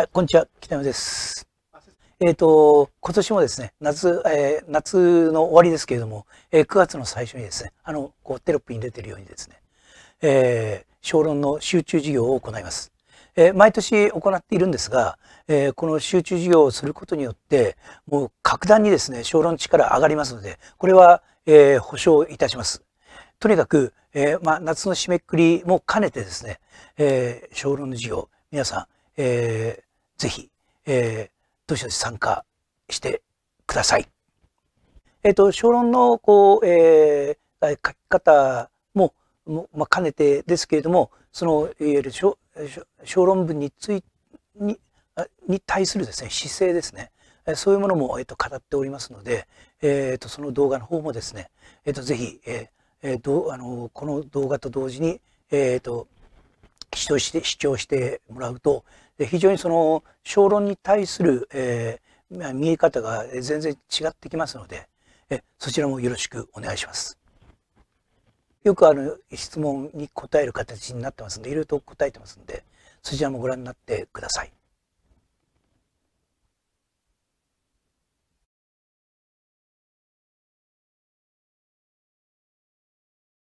はい、こんにちは、北山です。えっ、ー、と、今年もですね、夏、えー、夏の終わりですけれども、えー、9月の最初にですね、あの、こう、テロップに出てるようにですね、えー、小論の集中授業を行います。えー、毎年行っているんですが、えー、この集中授業をすることによって、もう格段にですね、小論の力上がりますので、これは、えー、保証いたします。とにかく、えー、まあ、夏の締めくくりも兼ねてですね、えー、小論の授業、皆さん、えー、ぜひ、えー、どしどし参加してください。えっ、ー、と、小論の、こう、えー、書き方も、まあ、兼ねてですけれども、その、いわゆる小小論文についにに対するですね、姿勢ですね。そういうものも、えっ、ー、と、語っておりますので、えっ、ー、と、その動画の方もですね、えっ、と、ぜひ、えーえー、どあのこの動画と同時に、えっ、と、主張して主張してもらうと非常にその小論に対する、えー、見え方が全然違ってきますのでえそちらもよろしくお願いします。よくあの質問に答える形になってますんでいろいろと答えてますんでそちらもご覧になってください。